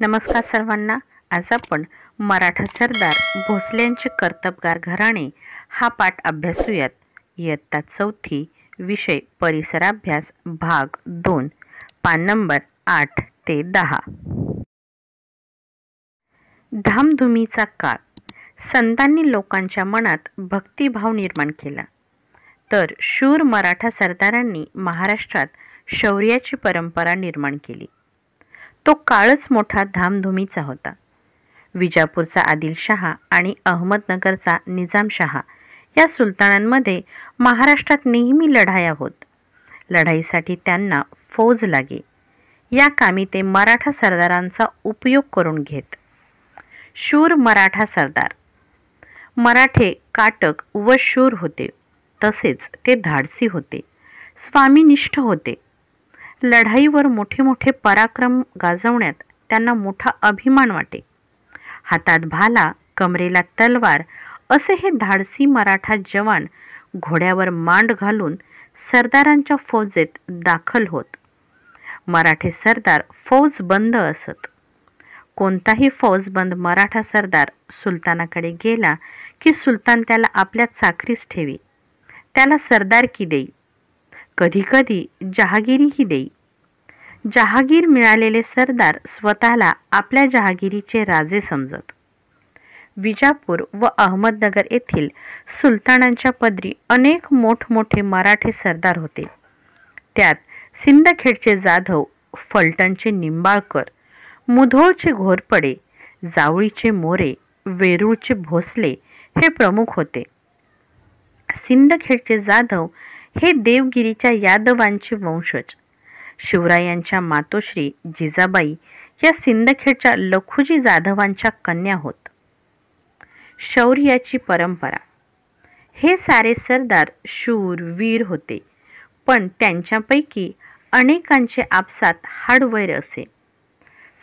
नमस्कार सर्वांना आज आपण मराठा सरदार भोसल्यांचे कर्तबगार घराणे हा पाठ अभ्यासूयात इयत्ता चौथी विषय परिसराभ्यास भाग दोन पान नंबर आठ ते दहा धामधुमीचा काळ संतांनी लोकांच्या मनात भक्तिभाव निर्माण केला तर शूर मराठा सरदारांनी महाराष्ट्रात शौर्याची परंपरा निर्माण केली तो काळच मोठा धामधुमीचा होता विजापूरचा आदिलशहा आणि अहमदनगरचा निजामशहा या सुलतानांमध्ये महाराष्ट्रात नेहमी लढाया होत लढाईसाठी त्यांना फौज लागे या कामी ते मराठा सरदारांचा उपयोग करून घेत शूर मराठा सरदार मराठे काटक व शूर होते तसेच ते धाडसी होते स्वामीनिष्ठ होते लढाईवर मोठे मोठे पराक्रम गाजवण्यात त्यांना मोठा अभिमान वाटे हातात भाला कमरेला तलवार असे हे धाडसी मराठा जवान घोड्यावर मांड घालून सरदारांच्या फौजेत दाखल होत मराठे सरदार फौज बंद असत कोणताही फौजबंद मराठा सरदार सुलतानाकडे गेला की सुलतान त्याला आपल्या चाकरीस ठेवी त्याला सरदार की देई कधीकधी ही देई जहागीर मिळालेले सरदार स्वतःला आपल्या जहागिरीचे राजे समजत विजापूर व अहमदनगर येथील सुलतानांच्या पदरी अनेक मोठमोठे मराठे सरदार होते त्यात सिंदखेडचे जाधव फलटणचे निंबाळकर मुधोळचे घोरपडे जावळीचे मोरे वेरूळचे भोसले हे प्रमुख होते सिंदखेडचे जाधव हे देवगिरीच्या यादवांचे वंशज शिवरायांच्या मातोश्री जिजाबाई या सिंदखेडच्या लखुजी जाधवांच्या कन्या होत शौर्याची परंपरा हे सारे सरदार शूर वीर होते पण त्यांच्यापैकी अनेकांचे आपसात हाडवैर असे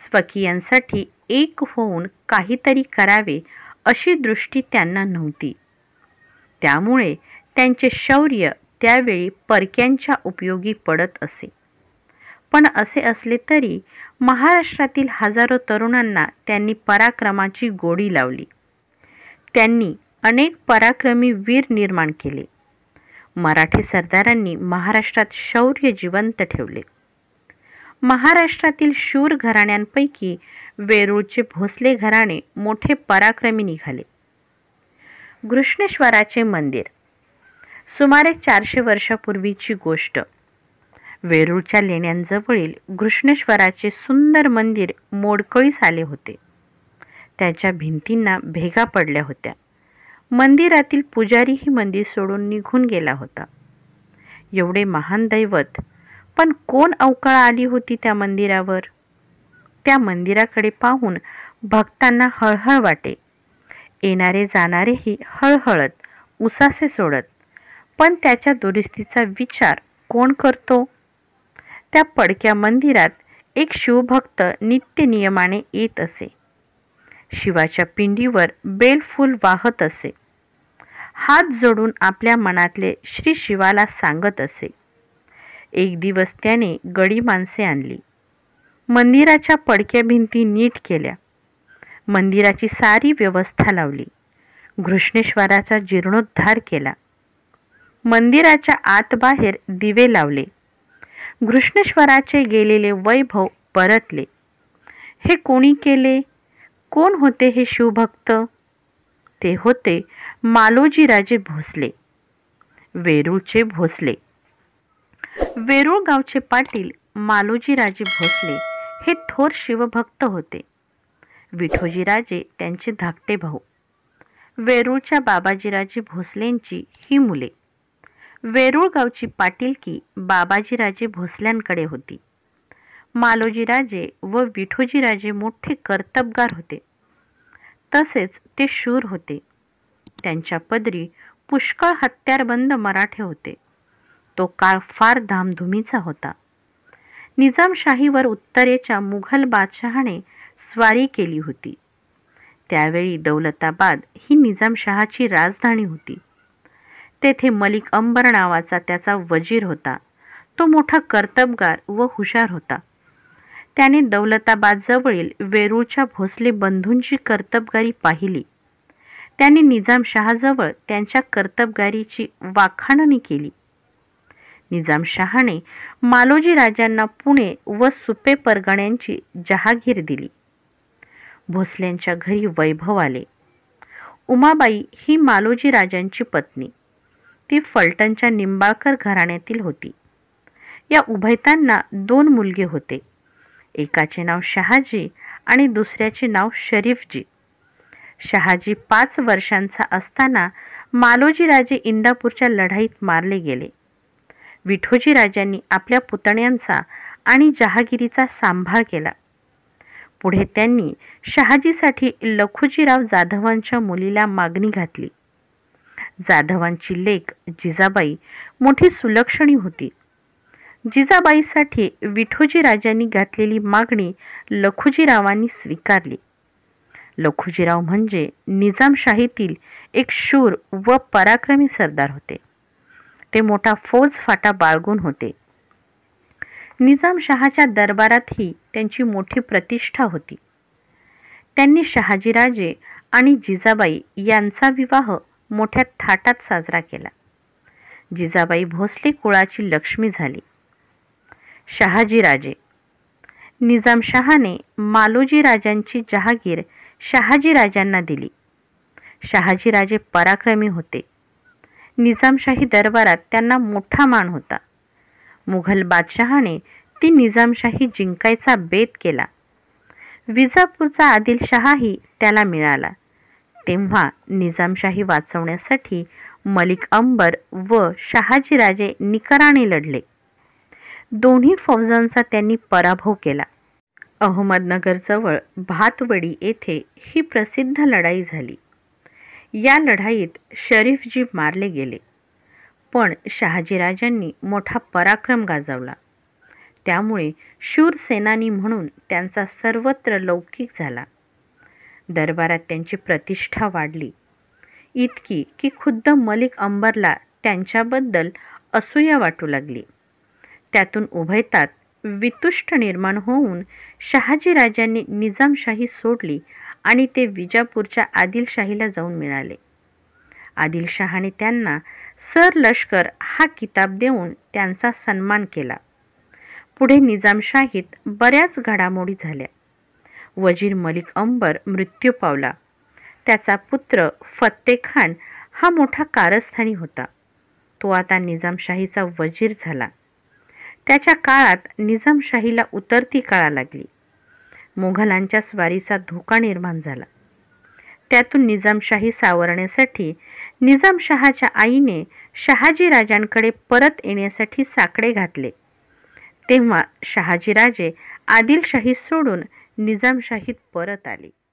स्वकीयांसाठी एक होऊन काहीतरी करावे अशी दृष्टी त्यांना नव्हती त्यामुळे त्यांचे शौर्य त्यावेळी परक्यांच्या उपयोगी पडत असे पण असे असले तरी महाराष्ट्रातील हजारो तरुणांना त्यांनी पराक्रमाची गोडी लावली त्यांनी अनेक पराक्रमी वीर निर्माण केले मराठी सरदारांनी महाराष्ट्रात शौर्य जिवंत ठेवले महाराष्ट्रातील शूर घराण्यांपैकी वेरूळचे भोसले घराणे मोठे पराक्रमी निघाले घृष्णेश्वराचे मंदिर सुमारे चारशे वर्षापूर्वीची गोष्ट वेरूळच्या लेण्यांजवळील घृष्णेश्वराचे सुंदर मंदिर मोडकळीस आले होते त्याच्या भिंतींना भेगा पडल्या होत्या मंदिरातील पुजारीही मंदिर सोडून निघून गेला होता एवढे महान दैवत पण कोण अवकाळ आली होती त्या मंदिरावर त्या मंदिराकडे पाहून भक्तांना हळहळ वाटे येणारे जाणारेही हळहळत उसासे सोडत पण त्याच्या दुरुस्तीचा विचार कोण करतो त्या पडक्या मंदिरात एक शिवभक्त नित्यनियमाने येत असे शिवाच्या पिंडीवर बेलफूल वाहत असे हात जोडून आपल्या मनातले श्री शिवाला सांगत असे एक दिवस त्याने गडी माणसे आणली मंदिराच्या पडक्या भिंती नीट केल्या मंदिराची सारी व्यवस्था लावली घृष्णेश्वराचा जीर्णोद्धार केला मंदिराच्या आत बाहेर दिवे लावले घृष्णेश्वराचे गेलेले वैभव परतले हे कोणी केले कोण होते हे शिवभक्त ते होते मालोजीराजे भोसले वेरूळचे भोसले वेरूळ गावचे पाटील मालोजीराजे भोसले हे थोर शिवभक्त होते विठोजीराजे त्यांचे धाकटे भाऊ वेरूळच्या बाबाजीराजे भोसलेंची ही मुले वेरूळगावची पाटीलकी बाबाजीराजे भोसल्यांकडे होती मालोजीराजे व विठोजीराजे मोठे कर्तबगार होते तसेच ते शूर होते त्यांच्या पदरी पुष्कळ हत्यारबंद मराठे होते तो काळ फार धामधुमीचा होता निजामशाहीवर उत्तरेच्या मुघल बादशहाने स्वारी केली होती त्यावेळी दौलताबाद ही निजामशहाची राजधानी होती तेथे मलिक अंबर नावाचा त्याचा वजीर होता तो मोठा कर्तबगार व हुशार होता त्याने दौलताबाद जवळील वेरूळच्या भोसले बंधूंची कर्तबगारी पाहिली त्याने निजामशहाजवळ त्यांच्या कर्तबगारीची वाखाणणी केली निजामशहाने मालोजी राजांना पुणे व सुपे परगण्यांची जहागीर दिली भोसल्यांच्या घरी वैभव आले उमाबाई ही मालोजी राजांची पत्नी ती फलटणच्या निंबाळकर घराण्यातील होती या उभयतांना दोन मुलगे होते एकाचे नाव शहाजी आणि दुसऱ्याचे नाव शरीफजी शहाजी पाच वर्षांचा असताना मालोजी राजे इंदापूरच्या लढाईत मारले गेले विठोजी राजांनी आपल्या पुतण्यांचा आणि जहागिरीचा सांभाळ केला पुढे त्यांनी शहाजीसाठी लखुजीराव जाधवांच्या मुलीला मागणी घातली जाधवांची लेख जिजाबाई मोठी सुलक्षणी होती जिजाबाईसाठी विठोजी राजांनी घातलेली मागणी लखुजीरावांनी स्वीकारली लखुजीराव म्हणजे निजामशाहीतील एक शूर व पराक्रमी सरदार होते ते मोठा फौज फाटा बाळगून होते निजामशहाच्या दरबारातही त्यांची मोठी प्रतिष्ठा होती त्यांनी शहाजीराजे आणि जिजाबाई यांचा विवाह मोठ्या थाटात साजरा केला जिजाबाई भोसले कुळाची लक्ष्मी झाली शहाजीराजे निजामशहाने मालोजी राजांची जहागीर राजांना दिली शहाजीराजे पराक्रमी होते निजामशाही दरबारात त्यांना मोठा मान होता मुघल बादशहाने ती निजामशाही जिंकायचा बेत केला विजापूरचा आदिलशहाही त्याला मिळाला तेव्हा निजामशाही वाचवण्यासाठी मलिक अंबर व शहाजीराजे निकराने लढले दोन्ही फौजांचा त्यांनी पराभव केला अहमदनगरजवळ भातवडी येथे ही प्रसिद्ध लढाई झाली या लढाईत शरीफजी मारले गेले पण शहाजीराजांनी मोठा पराक्रम गाजवला त्यामुळे शूर सेनानी म्हणून त्यांचा सर्वत्र लौकिक झाला दरबारात त्यांची प्रतिष्ठा वाढली इतकी की खुद्द मलिक अंबरला त्यांच्याबद्दल असूया वाटू लागली त्यातून उभयतात वितुष्ट निर्माण होऊन शहाजीराजांनी निजामशाही सोडली आणि ते विजापूरच्या आदिलशाहीला जाऊन मिळाले आदिलशहाने त्यांना सर लष्कर हा किताब देऊन त्यांचा सन्मान केला पुढे निजामशाहीत बऱ्याच घडामोडी झाल्या वजीर मलिक अंबर मृत्यू पावला त्याचा पुत्र फत्ते खान हा मोठा कारस्थानी होता तो आता निजामशाहीचा वजीर झाला त्याच्या काळात निजामशाहीला उतरती काळा लागली मुघलांच्या स्वारीचा धोका निर्माण झाला त्यातून निजामशाही सावरण्यासाठी निजामशहाच्या आईने शहाजीराजांकडे परत येण्यासाठी साकडे घातले तेव्हा शहाजीराजे आदिलशाही सोडून निजामशाहीत परत आले